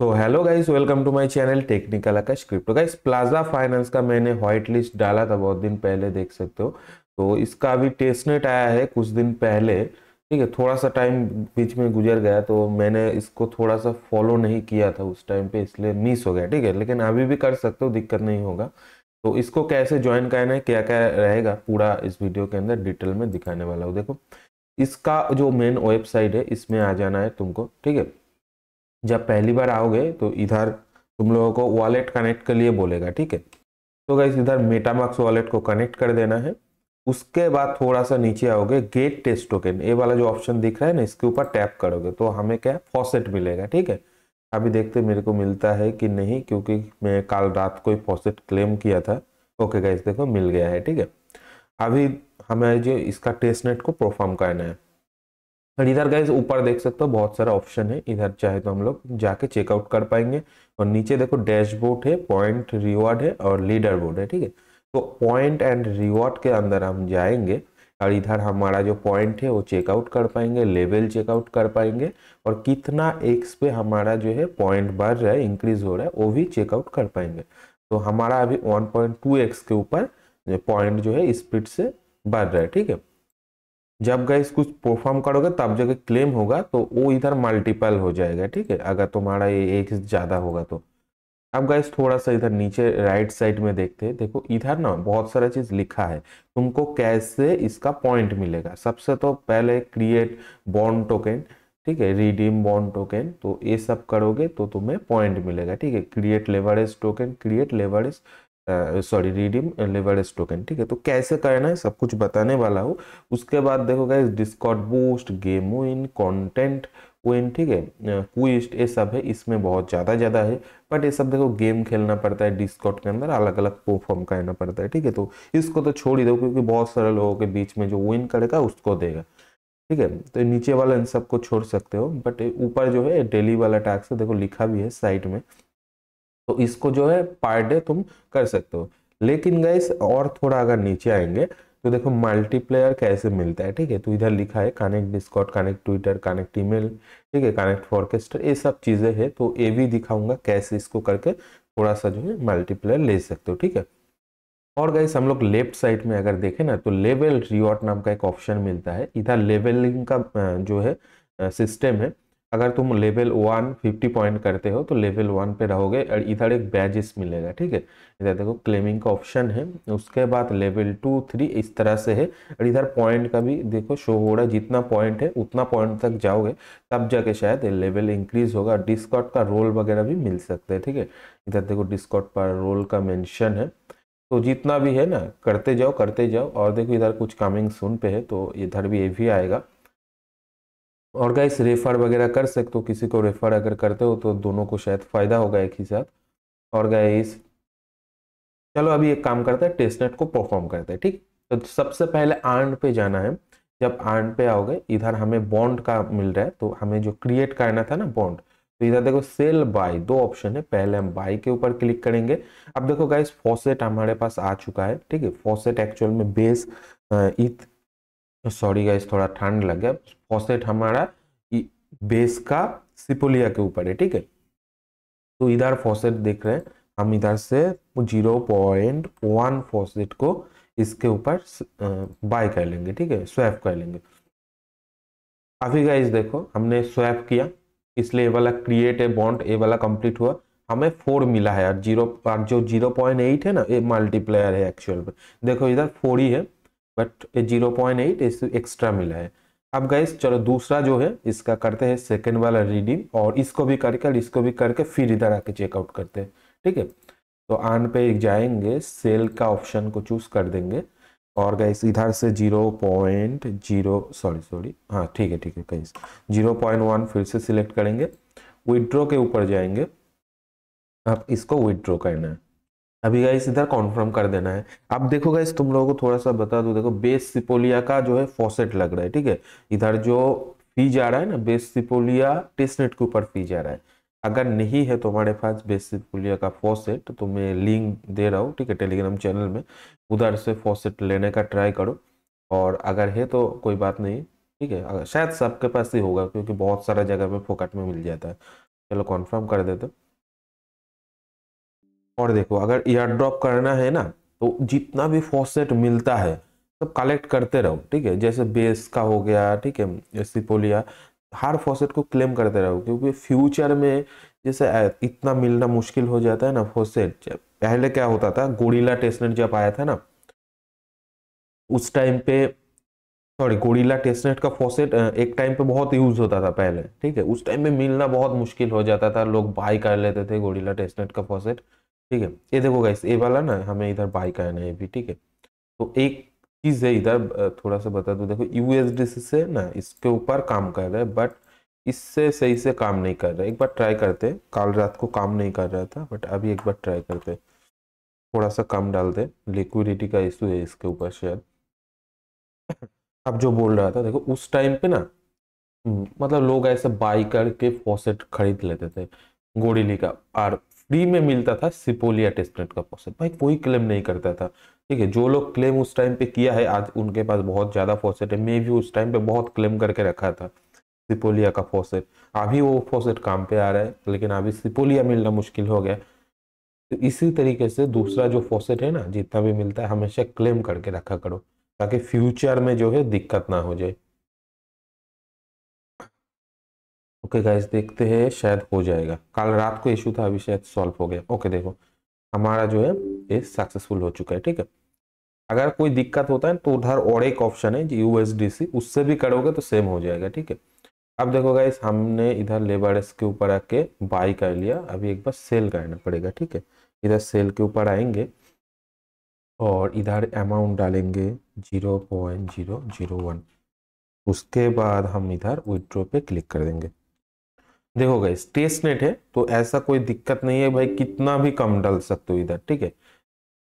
तो hello guys welcome to my channel technical Akash crypto guys Plaza Finance का मैंने white list डाला था बहुत दिन पहले देख सकते हो तो इसका अभी टेस्टनेट आया है कुछ दिन पहले ठीक है थोड़ा सा टाइम बीच में गुजर गया तो मैंने इसको थोड़ा सा फॉलो नहीं किया था उस टाइम पे इसलिए मिस हो गया ठीक है लेकिन अभी भी कर सकते हो दिक्कत नहीं होगा तो इसको कैसे ज्वाइन करना है क्या क्या रहेगा पूरा इस वीडियो के अंदर डिटेल में दिखाने वाला हूँ देखो इसका जो मेन वेबसाइट है इसमें आ जाना है तुमको ठीक है जब पहली बार आओगे तो इधर तुम लोगों को वॉलेट कनेक्ट के लिए बोलेगा ठीक है तो गाइस इधर मेटामार्क्स वॉलेट को कनेक्ट कर देना है उसके बाद थोड़ा सा नीचे आओगे गेट टेस्ट टोकन ये वाला जो ऑप्शन दिख रहा है ना इसके ऊपर टैप करोगे तो हमें क्या फॉसेट मिलेगा ठीक है अभी देखते मेरे को मिलता है कि नहीं क्योंकि मैं कल रात को ही फॉसेट क्लेम किया था ओके गाइस देखो मिल गया है ठीक है अभी हमें जो इसका टेस्ट नेट को परफॉर्म करना है और इधर गाइज ऊपर देख सकते हो बहुत सारा ऑप्शन है इधर चाहे तो हम लोग जाके चेकआउट कर पाएंगे और नीचे देखो डैशबोर्ड है पॉइंट रिवॉर्ड है और लीडर बोर्ड है ठीक है तो पॉइंट एंड रिवॉर्ड के अंदर हम जाएंगे और इधर हमारा जो पॉइंट है वो चेकआउट कर पाएंगे लेवल चेकआउट कर पाएंगे और कितना एक्स पे हमारा जो है पॉइंट बढ़ रहा है इंक्रीज हो रहा है वो भी चेकआउट कर पाएंगे तो हमारा अभी एक्स के ऊपर पॉइंट जो है स्पीड से बढ़ रहा है ठीक है जब गाइस कुछ परफॉर्म करोगे तब जगह क्लेम होगा तो वो इधर मल्टीपल हो जाएगा ठीक है अगर तुम्हारा ये एक ज़्यादा होगा तो अब गाइस थोड़ा सा इधर नीचे राइट साइड में देखते हैं देखो इधर ना बहुत सारा चीज़ लिखा है तुमको कैसे इसका पॉइंट मिलेगा सबसे तो पहले क्रिएट बॉन्ड टोकन ठीक है रिडीम बॉन्ड टोकन तो ये सब करोगे तो तुम्हें पॉइंट मिलेगा ठीक है create leverage token create leverage sorry redeem leverage token ठीक है तो कैसे करना है सब कुछ बताने वाला हूँ उसके बाद देखो guys Discord boost game win content win ठीक है क्विस्ट ये सब है इसमें बहुत ज़्यादा ज़्यादा है बट ये सब देखो गेम खेलना पड़ता है डिस्कॉट के अंदर अलग अलग परफॉर्म करना पड़ता है ठीक है तो इसको तो छोड़ ही दो क्योंकि बहुत सारे लोगों के बीच में जो विन करेगा उसको देगा ठीक है तो नीचे वाला इन सबको छोड़ सकते हो बट ऊपर जो है डेली वाला टास्क देखो लिखा भी है साइड में तो इसको जो है पर डे तुम कर सकते हो लेकिन गाइस और थोड़ा अगर नीचे आएंगे तो देखो मल्टीप्लेयर कैसे मिलता है ठीक है तो इधर लिखा है connect Discord connect Twitter connect email ठीक है कनेक्ट फॉरकेस्टर ये सब चीज़ें हैं तो ये भी दिखाऊंगा कैसे इसको करके थोड़ा सा जो है मल्टीप्लेयर ले सकते हो ठीक है और गाइस हम लोग लेफ्ट साइड में अगर देखें ना तो लेवल रिवॉर्ड नाम का एक ऑप्शन मिलता है इधर लेवलिंग का जो है सिस्टम है अगर तुम लेवल वन फिफ्टी पॉइंट करते हो तो लेवल वन पे रहोगे और इधर एक बैजेस मिलेगा ठीक है इधर देखो क्लेमिंग का ऑप्शन है उसके बाद लेवल टू थ्री इस तरह से है और इधर पॉइंट का भी देखो शो हो रहा है जितना पॉइंट है उतना पॉइंट तक जाओगे तब जाके शायद लेवल इंक्रीज होगा डिस्कॉट का रोल वगैरह भी मिल सकता है ठीक है इधर देखो डिस्कॉट पर रोल का मैंशन है तो जितना भी है ना करते जाओ करते जाओ और देखो इधर कुछ कमिंग सुन पे है तो इधर भी ये भी आएगा और गाइस रेफर वगैरह कर सकते हो किसी को रेफर अगर करते हो तो दोनों को शायद फ़ायदा होगा एक ही साथ और गाइस चलो अभी एक काम करते हैं टेस्टनेट को परफॉर्म करते हैं ठीक तो सबसे पहले आर्न पे जाना है जब आर्न पे आओगे इधर हमें बॉन्ड का मिल रहा है तो हमें जो क्रिएट करना था ना बॉन्ड तो इधर देखो सेल बाय दो ऑप्शन है पहले हम बाय के ऊपर क्लिक करेंगे अब देखो गाइस फॉसेट हमारे पास आ चुका है ठीक है फॉसेट एक्चुअल में बेस सॉरी तो गाइस थोड़ा ठंड लग गया फॉसेट हमारा बेस का सिपोलिया के ऊपर है ठीक है तो इधर फॉसेट देख रहे हैं हम इधर से जीरो पॉइंट वन फॉसेट को इसके ऊपर बाय कर लेंगे ठीक है स्वैप कर लेंगे अभी गाइस देखो हमने स्वैप किया इसलिए ये वाला क्रिएट ए बॉन्ड ए वाला कंप्लीट हुआ हमें फोर मिला है यार जीरो जो जीरो पॉइंट एट है ना ये मल्टीप्लेयर है एक्चुअल में देखो इधर फोर ही है बट जीरो पॉइंट एट इससे एक्स्ट्रा मिला है अब गैस चलो दूसरा जो है इसका करते हैं सेकेंड वाला रीडिंग और इसको भी करके और इसको भी करके फिर इधर आके चेकआउट करते हैं ठीक है तो आन पे जाएंगे सेल का ऑप्शन को चूज कर देंगे और गैस इधर से zero point zero sorry sorry हाँ ठीक है ठीक है गैस जीरो पॉइंट वन फिर से सिलेक्ट करेंगे विड्रो के ऊपर जाएंगे अब इसको विड्रो करना है अभी गाइस इधर कॉन्फर्म कर देना है अब देखो गाइस तुम लोगों को थोड़ा सा बता दो देखो बेस सिपोलिया का जो है फॉसेट लग रहा है ठीक है इधर जो फी जा रहा है ना बेस सिपोलिया टेस्टनेट के ऊपर फी जा रहा है अगर नहीं है तुम्हारे पास बेस सिपोलिया का फॉसेट तो मैं लिंक दे रहा हूँ ठीक है टेलीग्राम चैनल में उधर से फॉसेट लेने का ट्राई करो और अगर है तो कोई बात नहीं ठीक है अगर शायद सबके पास ही होगा क्योंकि बहुत सारा जगह में फोकट में मिल जाता है चलो कॉन्फर्म कर देते और देखो अगर एयर ड्रॉप करना है ना तो जितना भी फॉसेट मिलता है सब तो कलेक्ट करते रहो ठीक है जैसे बेस का हो गया ठीक है सिपोलिया हर फॉसेट को क्लेम करते रहो क्योंकि फ्यूचर में जैसे इतना मिलना मुश्किल हो जाता है ना फॉसेट पहले क्या होता था गोरीला टेस्टनेट जब आया था ना उस टाइम पे सॉरी गोरीला टेस्टनेट का फॉसेट एक टाइम पे बहुत यूज होता था पहले ठीक है उस टाइम पे मिलना बहुत मुश्किल हो जाता था लोग बाई कर लेते थे गोरीला टेस्टनेट का फॉसेट ठीक है ये देखो गाइस ये वाला ना हमें इधर बाई करना है भी ठीक है तो एक चीज़ है इधर थोड़ा सा बता दो देखो यूएसडी से ना इसके ऊपर काम कर रहा है बट इससे सही से काम नहीं कर रहा है एक बार ट्राई करते हैं कल रात को काम नहीं कर रहा था बट अभी एक बार ट्राई करते थोड़ा सा कम डाल दे लिक्विडिटी का इशू है इसके ऊपर शेयर अब जो बोल रहा था देखो उस टाइम पे ना मतलब लोग ऐसे बाई करके फॉसेट खरीद लेते थे गोडिली का और फ्री में मिलता था सिपोलिया टेस्टनेट का फॉसिल भाई कोई क्लेम नहीं करता था ठीक है जो लोग क्लेम उस टाइम पे किया है आज उनके पास बहुत ज़्यादा फॉसेट है मैं भी उस टाइम पे बहुत क्लेम करके रखा था सिपोलिया का फॉसेट अभी वो फॉसेट काम पे आ रहा है लेकिन अभी सिपोलिया मिलना मुश्किल हो गया तो इसी तरीके से दूसरा जो फॉसेट है ना जितना भी मिलता है हमेशा क्लेम करके रखा करो ताकि फ्यूचर में जो है दिक्कत ना हो जाए ओके okay गाइस देखते हैं शायद हो जाएगा कल रात को इशू था अभी शायद सॉल्व हो गया ओके okay, देखो हमारा जो है ये सक्सेसफुल हो चुका है ठीक है अगर कोई दिक्कत होता है तो उधर और एक ऑप्शन है यूएसडीसी उससे भी करोगे तो सेम हो जाएगा ठीक है अब देखो गाइस हमने इधर लेबर के ऊपर आके बाई कर लिया अभी एक बार सेल करना पड़ेगा ठीक है इधर सेल के ऊपर आएंगे और इधर अमाउंट डालेंगे zero point zero zero one उसके बाद हम इधर विड्रो पे क्लिक कर देंगे देखो गाइस टेस्ट नेट है तो ऐसा कोई दिक्कत नहीं है भाई कितना भी कम डाल सकते हो इधर ठीक है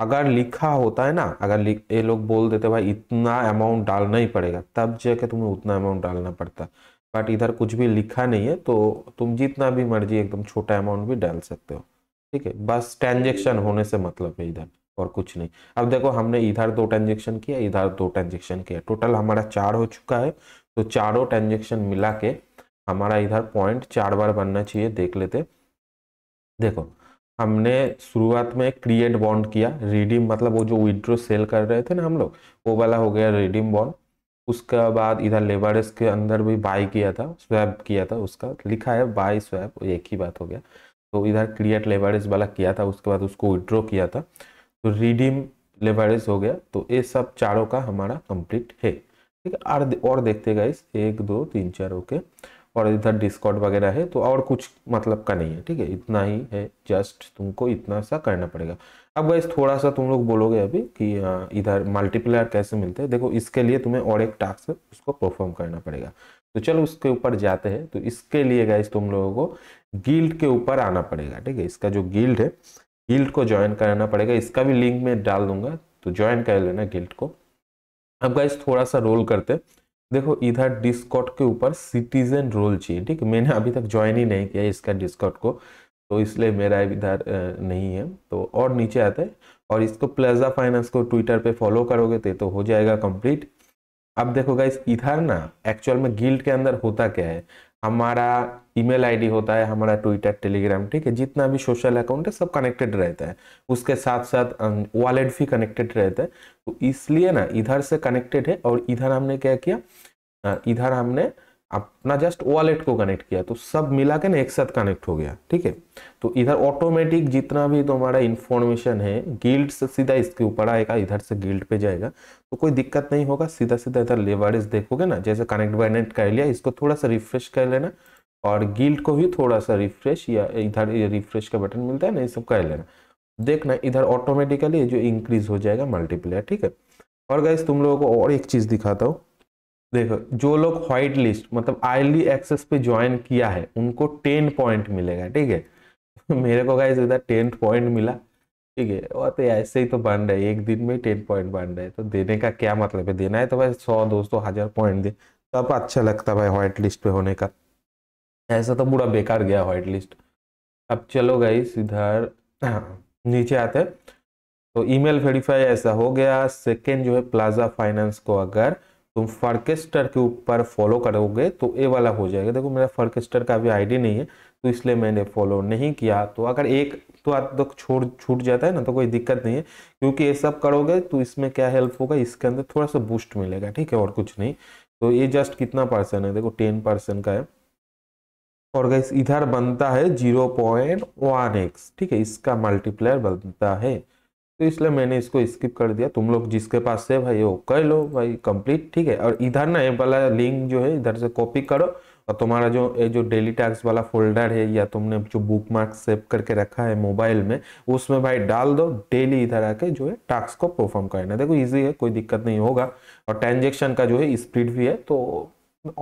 अगर लिखा होता है ना अगर ये लोग बोल देते भाई इतना अमाउंट डालना ही पड़ेगा तब जाके तुम्हें उतना अमाउंट डालना पड़ता बट इधर कुछ भी लिखा नहीं है तो तुम जितना भी मर्जी एकदम छोटा अमाउंट भी डाल सकते हो ठीक है बस ट्रांजेक्शन होने से मतलब है इधर और कुछ नहीं अब देखो हमने इधर दो ट्रांजेक्शन किया इधर दो ट्रांजेक्शन किया टोटल हमारा चार हो चुका है तो चारों ट्रांजेक्शन मिला के हमारा इधर पॉइंट चार बार बनना चाहिए देख लेते देखो हमने शुरुआत में क्रिएट बॉन्ड किया रिडीम मतलब वो जो विड्रो सेल कर रहे थे ना हम लोग वो वाला हो गया रिडीम बॉन्ड उसके बाद इधर लेबरस के अंदर भी बाई किया था स्वैप किया था उसका लिखा है बाई स्वैप एक ही बात हो गया तो इधर क्रिएट लेबरस वाला किया था उसके बाद उसको विड्रो किया था तो रिडीम लेबरस हो गया तो ये सब चारों का हमारा कंप्लीट है ठीक है और देखते गए एक दो तीन चार ओके और इधर डिस्कॉर्ड वगैरह है तो और कुछ मतलब का नहीं है ठीक है इतना ही है जस्ट तुमको इतना सा करना पड़ेगा अब वैसे थोड़ा सा तुम लोग बोलोगे अभी कि इधर मल्टीप्लेयर कैसे मिलते हैं देखो इसके लिए तुम्हें और एक टास्क उसको परफॉर्म करना पड़ेगा तो चलो उसके ऊपर जाते हैं तो इसके लिए गाइस तुम लोगों को गिल्ड के ऊपर आना पड़ेगा ठीक है इसका जो गिल्ड है गिल्ड को ज्वाइन कराना पड़ेगा इसका भी लिंक मैं डाल दूंगा तो ज्वाइन कर लेना गिल्ड को अब गाइस थोड़ा सा रोल करते हैं देखो इधर डिस्कॉट के ऊपर सिटीजन रोल चाहिए ठीक है मैंने अभी तक ज्वाइन ही नहीं किया इसका डिस्कॉट को तो इसलिए मेरा इधर नहीं है तो और नीचे आते हैं और इसको प्लाजा फाइनेंस को ट्विटर पे फॉलो करोगे तो तो हो जाएगा कंप्लीट अब देखो गाइस इधर ना एक्चुअल में गिल्ड के अंदर होता क्या है हमारा ईमेल आईडी होता है हमारा ट्विटर टेलीग्राम ठीक है जितना भी सोशल अकाउंट है सब कनेक्टेड रहता है उसके साथ साथ वॉलेट भी कनेक्टेड रहता है तो इसलिए ना इधर से कनेक्टेड है और इधर हमने क्या किया इधर हमने अपना जस्ट वॉलेट को कनेक्ट किया तो सब मिला के ना एक साथ कनेक्ट हो गया ठीक है तो इधर ऑटोमेटिक जितना भी तुम्हारा इन्फॉर्मेशन है गिल्ड से सीधा इसके ऊपर आएगा इधर से गिल्ड पे जाएगा तो कोई दिक्कत नहीं होगा सीधा सीधा इधर लेवरेज देखोगे ना जैसे कनेक्ट बाय नेट कर लिया इसको थोड़ा सा रिफ्रेश कर लेना और गिल्ड को भी थोड़ा सा रिफ्रेश या इधर रिफ्रेश का बटन मिलता है ना ये सब कर लेना देखना इधर ऑटोमेटिकली जो इंक्रीज हो जाएगा मल्टीप्लेयर ठीक है और गाइज तुम लोगों को और एक चीज़ दिखाता हूँ देखो जो लोग व्हाइट लिस्ट मतलब आर्ली एक्सेस पे ज्वाइन किया है उनको टेन पॉइंट मिलेगा ठीक है मेरे को गाइज इधर टेन पॉइंट मिला ठीक है वो तो ऐसे ही तो बन रहा है एक दिन में टेन पॉइंट बन रहा है तो देने का क्या मतलब है देना है तो भाई सौ दो सौ हज़ार पॉइंट दे तब तो अच्छा लगता भाई व्हाइट लिस्ट पे होने का ऐसा तो पूरा बेकार गया व्हाइट लिस्ट अब चलो गाइस इधर नीचे आते तो तो ईमेल वेरीफाई ऐसा हो गया सेकेंड जो है प्लाजा फाइनेंस को अगर तुम फर्केस्टर के ऊपर फॉलो करोगे तो ए वाला हो जाएगा देखो मेरा फर्केस्टर का अभी आईडी नहीं है तो इसलिए मैंने फॉलो नहीं किया तो अगर एक तो आप तो छोड़ छूट जाता है ना तो कोई दिक्कत नहीं है क्योंकि ये सब करोगे तो इसमें क्या हेल्प होगा इसके अंदर थोड़ा सा बूस्ट मिलेगा ठीक है और कुछ नहीं तो ये जस्ट कितना परसेंट है देखो टेन परसेंट का है और गैस इधर बनता है जीरो पॉइंट वन एक्स ठीक है इसका मल्टीप्लायर बनता है तो इसलिए मैंने इसको स्किप कर दिया तुम लोग जिसके पास है भाई वो कर लो भाई कंप्लीट ठीक है और इधर ना ये वाला लिंक जो है इधर से कॉपी करो और तुम्हारा जो ये जो डेली टैक्स वाला फोल्डर है या तुमने जो बुक मार्क सेव करके रखा है मोबाइल में उसमें भाई डाल दो डेली इधर आके जो है टास्क को परफॉर्म करना देखो इजी है कोई दिक्कत नहीं होगा और ट्रांजेक्शन का जो है स्पीड भी है तो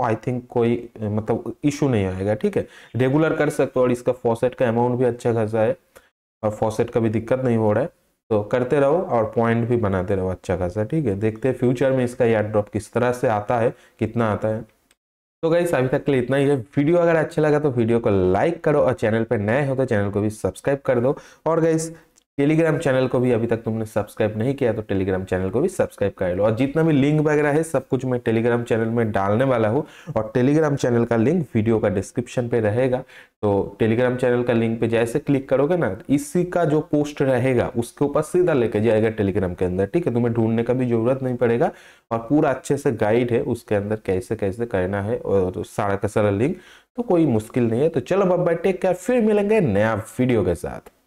आई थिंक कोई मतलब इशू नहीं आएगा ठीक है रेगुलर कर सकते हो और इसका फॉसेट का अमाउंट भी अच्छा खासा है और फॉसेट का भी दिक्कत नहीं हो रहा है तो करते रहो और पॉइंट भी बनाते रहो अच्छा खासा ठीक है देखते हैं फ्यूचर में इसका एयर ड्रॉप किस तरह से आता है कितना आता है तो गाइस अभी तक के लिए इतना ही है वीडियो अगर अच्छा लगा तो वीडियो को लाइक करो और चैनल पर नए हो तो चैनल को भी सब्सक्राइब कर दो और गाइस टेलीग्राम चैनल को भी अभी तक तुमने सब्सक्राइब नहीं किया तो टेलीग्राम चैनल को भी सब्सक्राइब कर लो और जितना भी लिंक वगैरह है सब कुछ मैं टेलीग्राम चैनल में डालने वाला हूँ और टेलीग्राम चैनल का लिंक वीडियो का डिस्क्रिप्शन पे रहेगा तो टेलीग्राम चैनल का लिंक पे जैसे क्लिक करोगे ना इसी का जो पोस्ट रहेगा उसके ऊपर सीधा लेके जाएगा टेलीग्राम के अंदर ठीक है तुम्हें ढूंढने का भी जरूरत नहीं पड़ेगा और पूरा अच्छे से गाइड है उसके अंदर कैसे कैसे करना है और सारा का सारा लिंक तो कोई मुश्किल नहीं है तो चलो बाय टेक केयर फिर मिलेंगे नया वीडियो के साथ